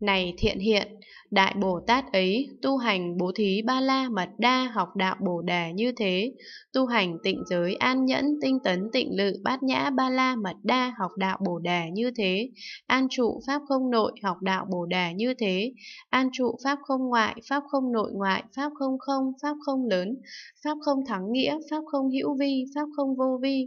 Này thiện hiện, Đại Bồ Tát ấy tu hành bố thí ba la mật đa học đạo Bồ Đà như thế, tu hành tịnh giới an nhẫn tinh tấn tịnh lự bát nhã ba la mật đa học đạo Bồ Đà như thế, an trụ pháp không nội học đạo Bồ Đà như thế, an trụ pháp không ngoại, pháp không nội ngoại, pháp không không, pháp không lớn, pháp không thắng nghĩa, pháp không hữu vi, pháp không vô vi,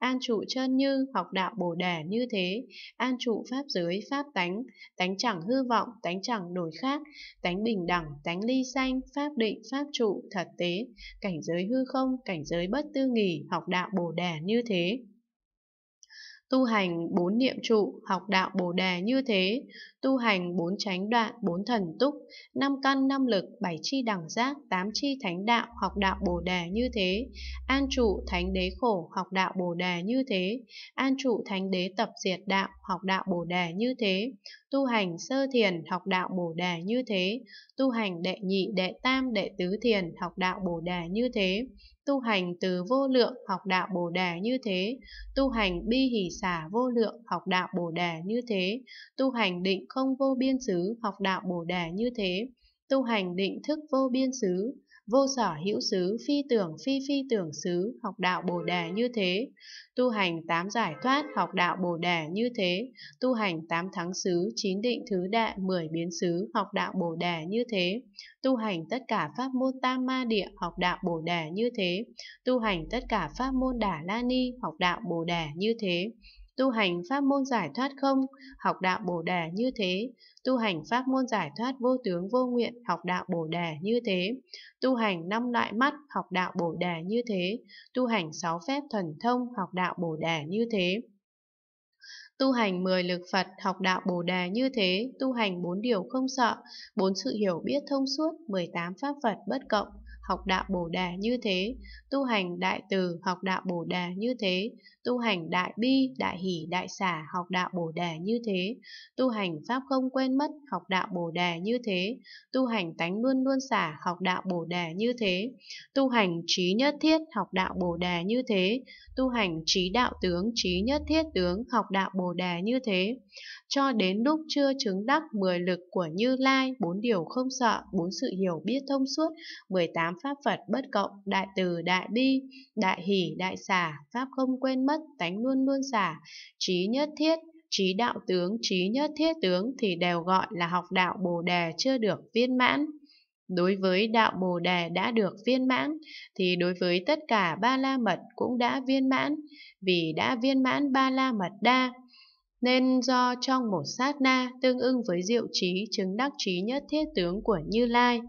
an trụ chân như, học đạo bồ đề như thế, an trụ pháp giới, pháp tánh, tánh chẳng hư vọng, tánh chẳng đổi khác, tánh bình đẳng, tánh ly sanh, pháp định, pháp trụ, thật tế, cảnh giới hư không, cảnh giới bất tư nghỉ, học đạo bồ đề như thế tu hành bốn niệm trụ, học đạo Bồ đề như thế, tu hành bốn chánh đoạn, bốn thần túc, năm căn năm lực, bảy chi đẳng giác, tám chi thánh đạo, học đạo Bồ đề như thế, an trụ thánh đế khổ, học đạo Bồ đề như thế, an trụ thánh đế tập diệt đạo, học đạo Bồ đề như thế, tu hành sơ thiền, học đạo Bồ đề như thế, tu hành đệ nhị, đệ tam, đệ tứ thiền, học đạo Bồ đề như thế, tu hành từ vô lượng học đạo Bồ Đà như thế, tu hành bi hỷ xả vô lượng học đạo Bồ Đà như thế, tu hành định không vô biên xứ học đạo Bồ Đà như thế, tu hành định thức vô biên xứ vô sở hữu xứ, phi tưởng phi phi tưởng xứ, học đạo Bồ đề như thế. Tu hành tám giải thoát, học đạo Bồ đề như thế. Tu hành tám thắng xứ, chín định thứ đệ mười biến xứ, học đạo Bồ đề như thế. Tu hành tất cả pháp môn tam ma địa, học đạo Bồ đề như thế. Tu hành tất cả pháp môn đà la ni, học đạo Bồ đề như thế tu hành pháp môn giải thoát không, học đạo Bồ Đà như thế, tu hành pháp môn giải thoát vô tướng vô nguyện, học đạo Bồ Đà như thế, tu hành năm loại mắt, học đạo Bồ Đà như thế, tu hành sáu phép thần thông, học đạo Bồ Đà như thế tu hành 10 lực Phật, học đạo Bồ Đà như thế, tu hành bốn điều không sợ, bốn sự hiểu biết thông suốt, 18 pháp Phật bất cộng, học đạo Bồ Đà như thế, tu hành đại từ, học đạo Bồ Đà như thế, tu hành đại bi, đại hỷ, đại xả, học đạo Bồ Đà như thế, tu hành pháp không quên mất, học đạo Bồ Đà như thế, tu hành tánh luôn luôn xả, học đạo Bồ Đà như thế, tu hành trí nhất thiết, học đạo Bồ Đà như thế, tu hành trí đạo tướng, trí nhất thiết tướng, học đạo Bồ Đà như thế, cho đến lúc chưa chứng đắc mười lực của Như Lai, bốn điều không sợ, bốn sự hiểu biết thông suốt, 18 tám pháp Phật bất cộng, đại từ, đại bi, đại hỷ, đại xả, pháp không quên mất, tánh luôn luôn xả, trí nhất thiết, trí đạo tướng, trí nhất thiết tướng thì đều gọi là học đạo Bồ Đề chưa được viên mãn. Đối với đạo Bồ Đề đã được viên mãn, thì đối với tất cả ba la mật cũng đã viên mãn, vì đã viên mãn ba la mật đa. Nên do trong một sát na tương ưng với diệu trí chứng đắc trí nhất thiết tướng của Như Lai.